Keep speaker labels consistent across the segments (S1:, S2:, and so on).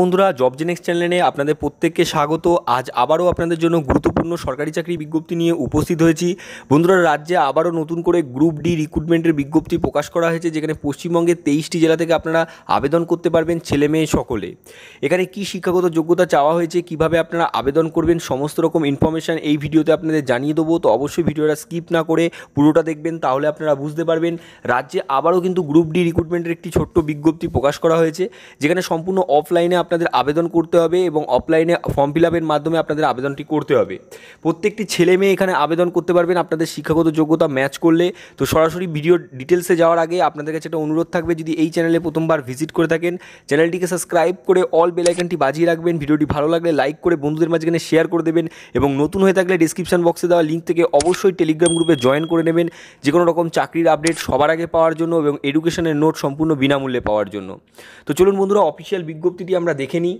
S1: বন্ধুরা job Genex চ্যানেলে আপনাদের প্রত্যেককে স্বাগত আজ আবারও আপনাদের জন্য গুরুত্বপূর্ণ সরকারি চাকরি বিজ্ঞপ্তি নিয়ে উপস্থিত হয়েছি বন্ধুরা রাজ্যে আবারও নতুন করে গ্রুপ ডি রিক্রুটমেন্টের বিজ্ঞপ্তি প্রকাশ করা হয়েছে যেখানে পশ্চিমবঙ্গের তেইশটি জেলা থেকে আপনারা আবেদন করতে পারবেন ছেলে মেয়ে সকলে এখানে কি শিক্ষাগত যোগ্যতা চাওয়া হয়েছে কিভাবে আপনারা আবেদন করবেন সমস্ত রকম ইনফরমেশান এই ভিডিওতে আপনাদের জানিয়ে দেবো তো অবশ্যই ভিডিওটা স্কিপ না করে পুরোটা দেখবেন তাহলে আপনারা বুঝতে পারবেন রাজ্যে আবারও কিন্তু গ্রুপ ডি রিক্রুটমেন্টের একটি ছোট্ট বিজ্ঞপ্তি প্রকাশ করা হয়েছে যেখানে সম্পূর্ণ অফলাইনে আপনাদের আবেদন করতে হবে এবং অফলাইনে ফর্ম ফিল আপের মাধ্যমে আপনাদের আবেদনটি করতে হবে প্রত্যেকটি ছেলে মেয়ে এখানে আবেদন করতে পারবেন আপনাদের শিক্ষাগত যোগ্যতা ম্যাচ করলে তো সরাসরি ভিডিও ডিটেলসে যাওয়ার আগে আপনাদের কাছে একটা অনুরোধ থাকবে যদি এই চ্যানেলে প্রথমবার ভিজিট করে থাকেন চ্যানেলটিকে সাবস্ক্রাইব করে অল বেলাইকনটি বাজিয়ে রাখবেন ভিডিওটি ভালো লাগলে লাইক করে বন্ধুদের মাঝখানে শেয়ার করে দেবেন এবং নতুন হয়ে থাকলে ডিসক্রিপশান বক্সে দেওয়া লিঙ্ক থেকে অবশ্যই টেলিগ্রাম গ্রুপে জয়েন করে নেবেন যে কোনো রকম চাকরির আপডেট সবার আগে পাওয়ার জন্য এবং এডুকেশনের নোট সম্পূর্ণ বিনামূল্যে পাওয়ার জন্য তো চলুন বন্ধুরা অফিসিয়াল বিজ্ঞপ্তিটি আমরা আমরা দেখে নিই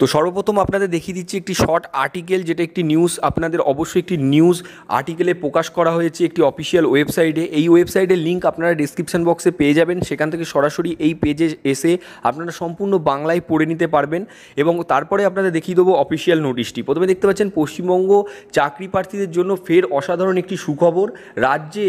S1: তো সর্বপ্রথম আপনাদের দেখিয়ে দিচ্ছি একটি শর্ট আর্টিকেল যেটা একটি নিউজ আপনাদের অবশ্যই একটি নিউজ আর্টিকেলে প্রকাশ করা হয়েছে একটি অফিসিয়াল ওয়েবসাইটে এই ওয়েবসাইটের লিঙ্ক আপনারা ডিসক্রিপশান বক্সে পেয়ে যাবেন সেখান থেকে সরাসরি এই পেজে এসে আপনারা সম্পূর্ণ বাংলায় পড়ে নিতে পারবেন এবং তারপরে আপনাদের দেখিয়ে দেবো অফিসিয়াল নোটিশটি প্রথমে দেখতে পাচ্ছেন পশ্চিমবঙ্গ চাকরি প্রার্থীদের জন্য ফের অসাধারণ একটি সুখবর রাজ্যে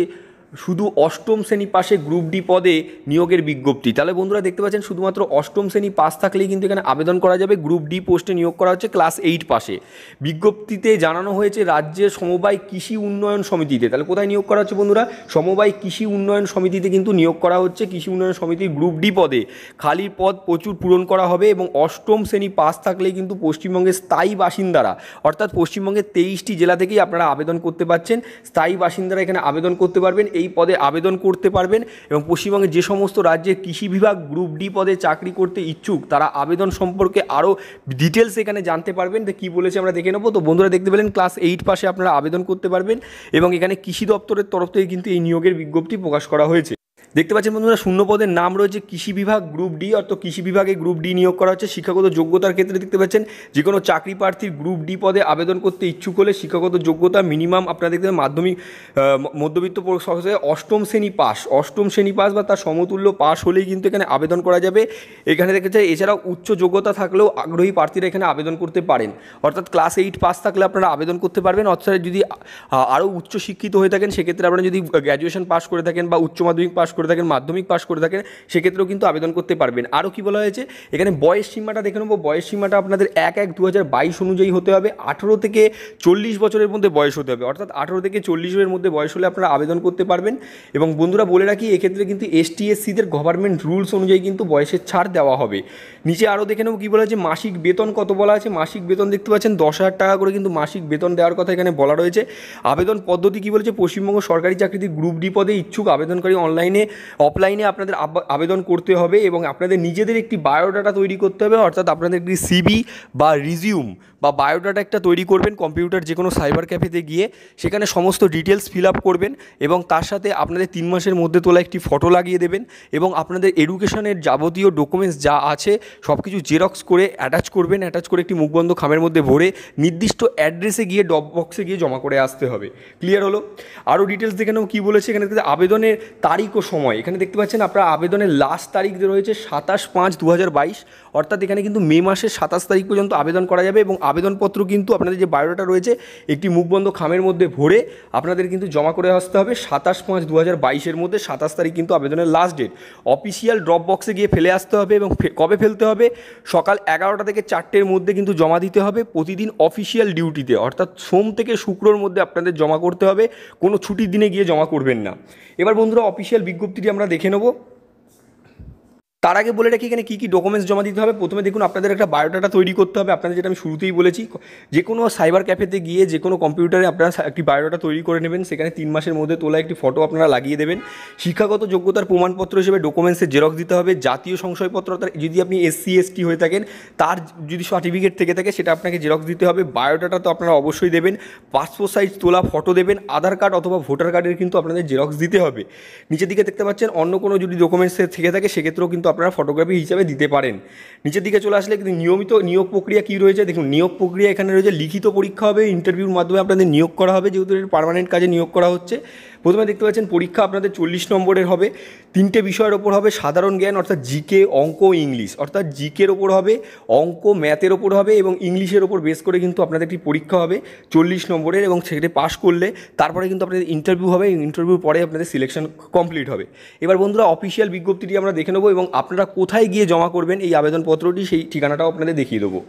S1: শুধু অষ্টম শ্রেণী পাশে গ্রুপ ডি পদে নিয়োগের বিজ্ঞপ্তি তাহলে বন্ধুরা দেখতে পাচ্ছেন শুধুমাত্র অষ্টম শ্রেণী পাস থাকলেই কিন্তু এখানে আবেদন করা যাবে গ্রুপ ডি পোস্টে নিয়োগ করা হচ্ছে ক্লাস এইট পাশে বিজ্ঞপ্তিতে জানানো হয়েছে রাজ্যের সমবায় কৃষি উন্নয়ন সমিতিতে তাহলে কোথায় নিয়োগ করা হচ্ছে বন্ধুরা সমবায় কৃষি উন্নয়ন সমিতিতে কিন্তু নিয়োগ করা হচ্ছে কৃষি উন্নয়ন সমিতির গ্রুপ ডি পদে খালি পদ প্রচুর পূরণ করা হবে এবং অষ্টম শ্রেণী পাস থাকলেই কিন্তু পশ্চিমবঙ্গের স্থায়ী বাসিন্দারা অর্থাৎ পশ্চিমবঙ্গের তেইশটি জেলা থেকেই আপনারা আবেদন করতে পারছেন স্থায়ী বাসিন্দারা এখানে আবেদন করতে পারবেন এই পদে আবেদন করতে পারবেন এবং পশ্চিমবঙ্গের যে সমস্ত রাজ্যে কৃষি বিভাগ গ্রুপ ডি পদে চাকরি করতে ইচ্ছুক তারা আবেদন সম্পর্কে আরও ডিটেলস এখানে জানতে পারবেন তো কী বলেছে আমরা দেখে নেবো তো বন্ধুরা দেখতে পেলেন ক্লাস এইট পাশে আপনারা আবেদন করতে পারবেন এবং এখানে কৃষি দপ্তরের তরফ থেকে কিন্তু এই নিয়োগের বিজ্ঞপ্তি প্রকাশ করা হয়েছে দেখতে পাচ্ছেন বন্ধুরা শূন্য পদের নাম রয়েছে কৃষি বিভাগ গ্রুপ ডি অর্থাৎ কৃষি বিভাগে গ্রুপ ডি নিয়োগ করা হচ্ছে শিক্ষাগত যোগ্যতার ক্ষেত্রে দেখতে পাচ্ছেন যে কোনো চাকরি প্রার্থীর গ্রুপ ডি পদে আবেদন করতে ইচ্ছুক হলে শিক্ষাগত যোগ্যতা মিনিমাম আপনারা দেখতে মাধ্যমিক মধ্যবিত্ত অষ্টম শ্রেণী পাস অষ্টম শ্রেণী পাস বা তার সমতুল্য পাস হলেই কিন্তু এখানে আবেদন করা যাবে এখানে দেখা এছাড়াও উচ্চ যোগ্যতা থাকলেও আগ্রহী প্রার্থীরা এখানে আবেদন করতে পারেন অর্থাৎ ক্লাস এইট পাস থাকলে আপনারা আবেদন করতে পারবেন অর্থাৎ যদি আরও উচ্চ শিক্ষিত হয়ে থাকেন সেক্ষেত্রে আপনারা যদি গ্র্যাজুয়েশন পাস করে থাকেন বা উচ্চ মাধ্যমিক পাস করে থাকেন মাধ্যমিক পাশ করে থাকেন সেক্ষেত্রেও কিন্তু আবেদন করতে পারবেন আরও কি বলা হয়েছে এখানে বয়স সীমাটা দেখে নেবো বয়স সীমাটা আপনাদের এক এক দু অনুযায়ী হতে হবে আঠেরো থেকে চল্লিশ বছরের মধ্যে বয়স হতে হবে অর্থাৎ আঠেরো থেকে চল্লিশের মধ্যে বয়স হলে আপনারা আবেদন করতে পারবেন এবং বন্ধুরা বলে রাখি এক্ষেত্রে কিন্তু এসটিএসসিদের এসসিদের গভর্নমেন্ট রুলস অনুযায়ী কিন্তু বয়সের ছাড় দেওয়া হবে নিচে আরও দেখে নেবো কী বলা হয়েছে মাসিক বেতন কত বলা আছে মাসিক বেতন দেখতে পাচ্ছেন দশ হাজার টাকা করে কিন্তু মাসিক বেতন দেওয়ার কথা এখানে বলা রয়েছে আবেদন পদ্ধতি কী বলেছে পশ্চিমবঙ্গ সরকারি চাকরিতে গ্রুপ ডি পদে ইচ্ছুক আবেদনকারী অনলাইনে অফলাইনে আপনাদের আবেদন করতে হবে এবং আপনাদের নিজেদের একটি বায়োডাটা তৈরি করতে হবে অর্থাৎ আপনাদের একটি সিবি বা রিজিউম বা বায়োডাটা একটা তৈরি করবেন কম্পিউটার যে কোনো সাইবার ক্যাফেতে গিয়ে সেখানে সমস্ত ডিটেলস ফিল আপ করবেন এবং তার সাথে আপনাদের তিন মাসের মধ্যে তোলা একটি ফটো লাগিয়ে দেবেন এবং আপনাদের এডুকেশনের যাবতীয় ডকুমেন্টস যা আছে সব কিছু জেরক্স করে অ্যাটাচ করবেন অ্যাটাচ করে একটি মুখবন্ধ খামের মধ্যে ভরে নির্দিষ্ট অ্যাড্রেসে গিয়ে ডপ বক্সে গিয়ে জমা করে আসতে হবে ক্লিয়ার হলো আরও ডিটেলস দেখে নেব কী বলেছে এখানে আবেদনের তারিখ ও সময় সময় এখানে দেখতে পাচ্ছেন আপনার আবেদনের লাস্ট তারিখ রয়েছে সাতাশ পাঁচ দু অর্থাৎ এখানে কিন্তু মে মাসের সাতাশ তারিখ পর্যন্ত আবেদন করা যাবে এবং আবেদনপত্র কিন্তু আপনাদের যে বায়োডাটা রয়েছে একটি মুখবন্ধ খামের মধ্যে ভরে আপনাদের কিন্তু জমা করে আসতে হবে সাতাশ পাঁচ দু হাজার মধ্যে সাতাশ তারিখ কিন্তু আবেদনের লাস্ট ডেট অফিসিয়াল ড্রপ বক্সে গিয়ে ফেলে আসতে হবে এবং কবে ফেলতে হবে সকাল এগারোটা থেকে চারটের মধ্যে কিন্তু জমা দিতে হবে প্রতিদিন অফিসিয়াল ডিউটিতে অর্থাৎ সোম থেকে শুক্রর মধ্যে আপনাদের জমা করতে হবে কোনো ছুটির দিনে গিয়ে জমা করবেন না এবার বন্ধুরা অফিসিয়াল বিজ্ঞপ্তি বিজ্ঞপ্তিটি আমরা দেখে নেব তার আগে বলে রাখি এখানে কী কী ডকুমেন্টস জমা দিতে হবে প্রথমে দেখুন আপনাদের একটা বায়োডাটা তৈরি করতে হবে আপনাদের যেটা আমি শুরুতেই বলেছি যে কোনো সাইবার ক্যাফেতে গিয়ে যে কোনো কম্পিউটারে আপনারা একটি বায়োডাটা তৈরি করে নেবেন সেখানে তিন মাসের মধ্যে তোলা একটি ফটো আপনারা লাগিয়ে দেবেন শিক্ষাগত যোগ্যতার প্রমাণপত্র হিসেবে ডকুমেন্টসের জেরক্স দিতে হবে জাতীয় সংশয়পত্র যদি আপনি এসসি এসটি হয়ে থাকেন তার যদি সার্টিফিকেট থেকে থাকে সেটা আপনাকে জেরক্স দিতে হবে বায়োডাটা তো আপনারা অবশ্যই দেবেন পাসপোর্ট সাইজ তোলা ফটো দেবেন আধার কার্ড অথবা ভোটার কার্ডের কিন্তু আপনাদের জেরক্স দিতে হবে নিচের দিকে দেখতে পাচ্ছেন অন্য কোনো যদি ডকুমেন্টস থেকে থাকে সেক্ষেত্রেও কিন্তু আপনারা ফটোগ্রাফি হিসাবে দিতে পারেন নিচের দিকে চলে আসলে কিন্তু নিয়মিত নিয়োগ প্রক্রিয়া কী রয়েছে দেখুন নিয়োগ প্রক্রিয়া এখানে রয়েছে লিখিত পরীক্ষা হবে ইন্টারভিউর মাধ্যমে আপনাদের নিয়োগ করা হবে যেহেতু পারমানেন্ট কাজে নিয়োগ করা হচ্ছে প্রথমে দেখতে পাচ্ছেন পরীক্ষা আপনাদের চল্লিশ নম্বরের হবে তিনটে বিষয়ের ওপর হবে সাধারণ জ্ঞান অর্থাৎ জিকে অঙ্ক ইংলিশ অর্থাৎ জিকের ওপর হবে অঙ্ক ম্যাথের ওপর হবে এবং ইংলিশের ওপর বেস করে কিন্তু আপনাদের একটি পরীক্ষা হবে চল্লিশ নম্বরের এবং সেখানে পাশ করলে তারপরে কিন্তু আপনাদের ইন্টারভিউ হবে ইন্টারভিউর পরে আপনাদের সিলেকশন কমপ্লিট হবে এবার বন্ধুরা অফিসিয়াল বিজ্ঞপ্তিটি আমরা দেখে নেবো এবং আপনারা কোথায় গিয়ে জমা করবেন এই আবেদনপত্রটি সেই ঠিকানাটাও আপনাদের দেখিয়ে দেবো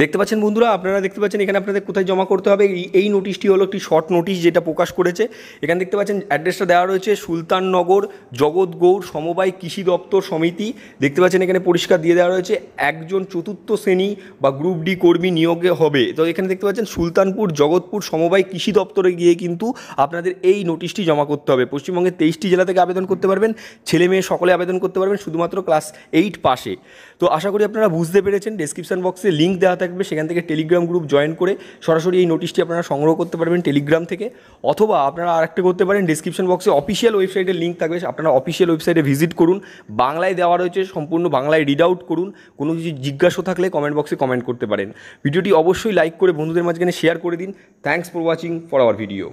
S1: দেখতে পাচ্ছেন বন্ধুরা আপনারা দেখতে পাচ্ছেন এখানে আপনাদের কোথায় জমা করতে হবে এই নোটিশটি হলো একটি শর্ট নোটিশ যেটা প্রকাশ করেছে এখানে দেখতে পাচ্ছেন অ্যাড্রেসটা দেওয়া রয়েছে সুলতাননগর জগৎগৌড় সমবায় কৃষি দপ্তর সমিতি দেখতে পাচ্ছেন এখানে পরিষ্কার দিয়ে দেওয়া রয়েছে একজন চতুর্থ শ্রেণী বা গ্রুপ ডি কর্মী নিয়োগে হবে তো এখানে দেখতে পাচ্ছেন সুলতানপুর জগৎপুর সমবায় কৃষি দপ্তরে গিয়ে কিন্তু আপনাদের এই নোটিশটি জমা করতে হবে পশ্চিমবঙ্গের তেইশটি জেলা থেকে আবেদন করতে পারবেন ছেলে মেয়ে সকলে আবেদন করতে পারবেন শুধুমাত্র ক্লাস এইট পাশে তো আশা করি আপনারা বুঝতে পেরেছেন ডেসক্রিপশন বক্সে লিঙ্ক দেওয়া থাকবে সেখান থেকে টেলিগ্রাম গ্রুপ জয়েন করে সরাসরি এই নোটিশটি আপনারা সংগ্রহ করতে পারবেন টেলিগ্রাম থেকে অথবা আপনারা আরেকটা করতে পারেন ডিসক্রিপশন বক্সে অফিসিয়াল ওয়েবসাইটের লিঙ্ক থাকবে আপনারা অফিসিয়াল ওয়েবসাইটে ভিজিট করুন বাংলায় দেওয়া রয়েছে সম্পূর্ণ বাংলায় রিড আউট করুন কোনো কিছু জিজ্ঞাসা থাকলে কমেন্ট বক্সে কমেন্ট করতে পারেন ভিডিওটি অবশ্যই লাইক করে বন্ধুদের মাঝখানে শেয়ার করে দিন thanks for watching for our video